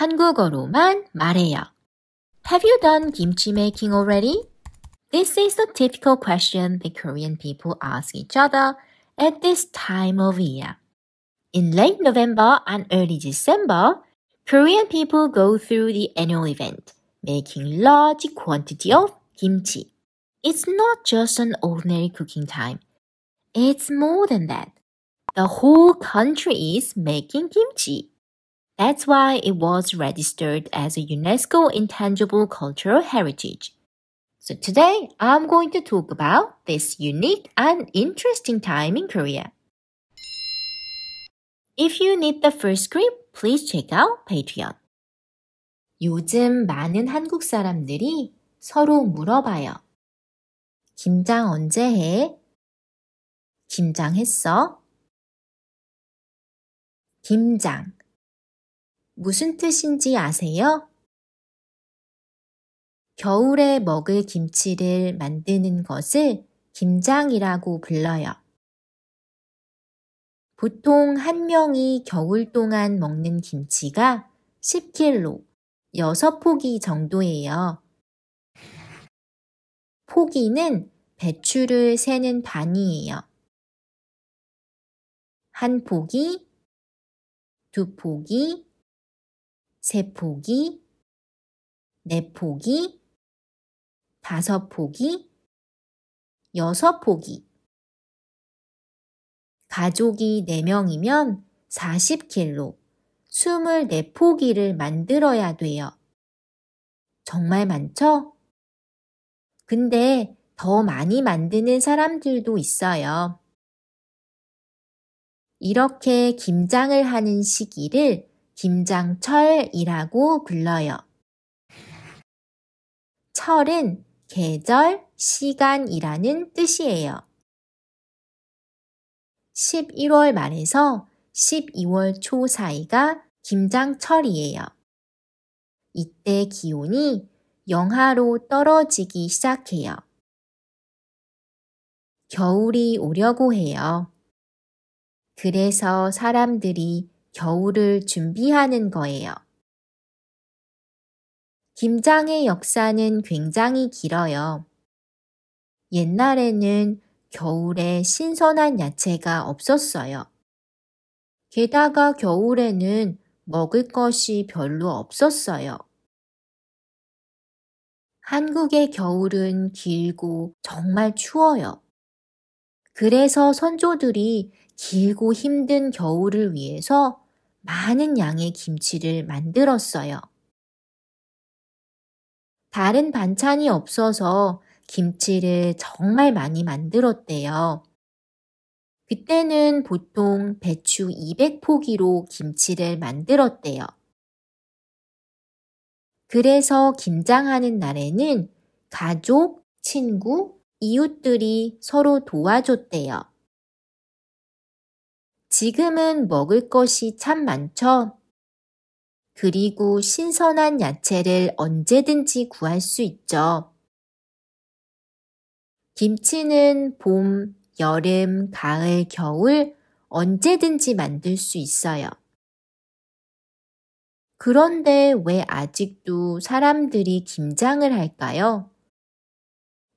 한국어로만 말해요. Have you done kimchi making already? This is a typical question the Korean people ask each other at this time of year. In late November and early December, Korean people go through the annual event, making large quantity of kimchi. It's not just an ordinary cooking time. It's more than that. The whole country is making kimchi. That's why it was registered as a UNESCO Intangible Cultural Heritage. So today, I'm going to talk about this unique and interesting time in Korea. If you need the first script, please check out Patreon. 요즘 많은 한국 사람들이 서로 물어봐요. 김장 언제 해? 김장했어? 김장. 무슨 뜻인지 아세요? 겨울에 먹을 김치를 만드는 것을 김장이라고 불러요. 보통 한 명이 겨울 동안 먹는 김치가 10kg, 6포기 정도예요. 포기는 배추를 세는 반이에요. 한 포기, 두 포기, 세포기, 네포기, 다섯 포기, 여섯 포기. 가족이 4명이면 40킬로, 24포기를 만들어야 돼요. 정말 많죠? 근데 더 많이 만드는 사람들도 있어요. 이렇게 김장을 하는 시기를 김장철이라고 불러요. 철은 계절, 시간이라는 뜻이에요. 11월 말에서 12월 초 사이가 김장철이에요. 이때 기온이 영하로 떨어지기 시작해요. 겨울이 오려고 해요. 그래서 사람들이 겨울을 준비하는 거예요. 김장의 역사는 굉장히 길어요. 옛날에는 겨울에 신선한 야채가 없었어요. 게다가 겨울에는 먹을 것이 별로 없었어요. 한국의 겨울은 길고 정말 추워요. 그래서 선조들이 길고 힘든 겨울을 위해서 많은 양의 김치를 만들었어요. 다른 반찬이 없어서 김치를 정말 많이 만들었대요. 그때는 보통 배추 200포기로 김치를 만들었대요. 그래서 김장하는 날에는 가족, 친구, 이웃들이 서로 도와줬대요. 지금은 먹을 것이 참 많죠? 그리고 신선한 야채를 언제든지 구할 수 있죠. 김치는 봄, 여름, 가을, 겨울 언제든지 만들 수 있어요. 그런데 왜 아직도 사람들이 김장을 할까요?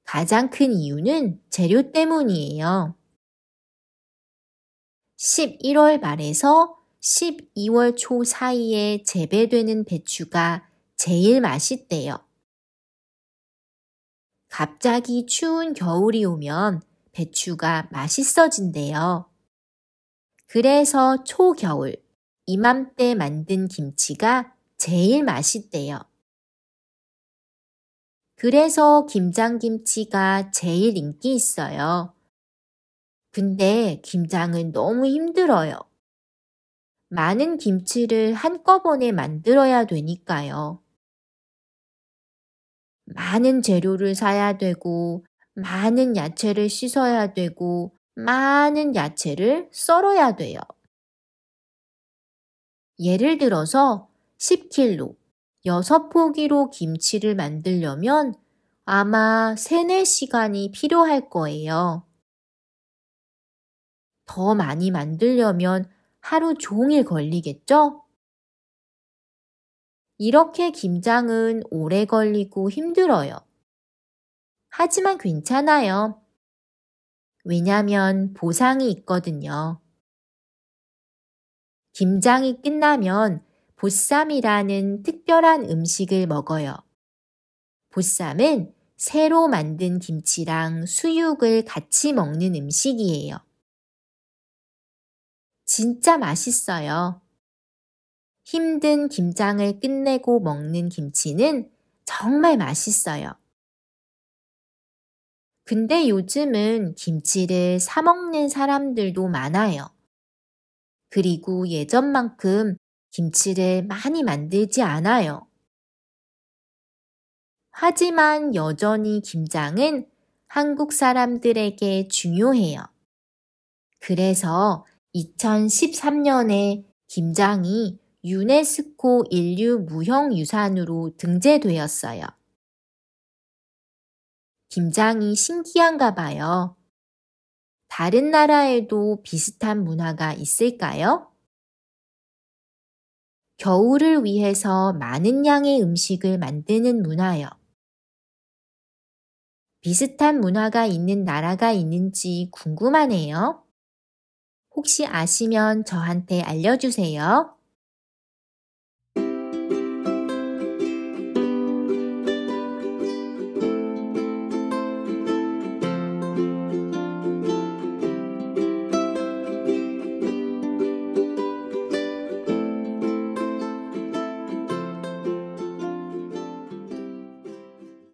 가장 큰 이유는 재료 때문이에요. 11월 말에서 12월 초 사이에 재배되는 배추가 제일 맛있대요. 갑자기 추운 겨울이 오면 배추가 맛있어진대요. 그래서 초겨울, 이맘때 만든 김치가 제일 맛있대요. 그래서 김장김치가 제일 인기 있어요. 근데 김장은 너무 힘들어요. 많은 김치를 한꺼번에 만들어야 되니까요. 많은 재료를 사야 되고, 많은 야채를 씻어야 되고, 많은 야채를 썰어야 돼요. 예를 들어서 10kg, 6포기로 김치를 만들려면 아마 3, 4시간이 필요할 거예요. 더 많이 만들려면 하루 종일 걸리겠죠? 이렇게 김장은 오래 걸리고 힘들어요. 하지만 괜찮아요. 왜냐면 보상이 있거든요. 김장이 끝나면 보쌈이라는 특별한 음식을 먹어요. 보쌈은 새로 만든 김치랑 수육을 같이 먹는 음식이에요. 진짜 맛있어요. 힘든 김장을 끝내고 먹는 김치는 정말 맛있어요. 근데 요즘은 김치를 사먹는 사람들도 많아요. 그리고 예전만큼 김치를 많이 만들지 않아요. 하지만 여전히 김장은 한국 사람들에게 중요해요. 그래서 2013년에 김장이 유네스코 인류 무형유산으로 등재되었어요. 김장이 신기한가 봐요. 다른 나라에도 비슷한 문화가 있을까요? 겨울을 위해서 많은 양의 음식을 만드는 문화요. 비슷한 문화가 있는 나라가 있는지 궁금하네요. 혹시 아시면 저한테 알려주세요.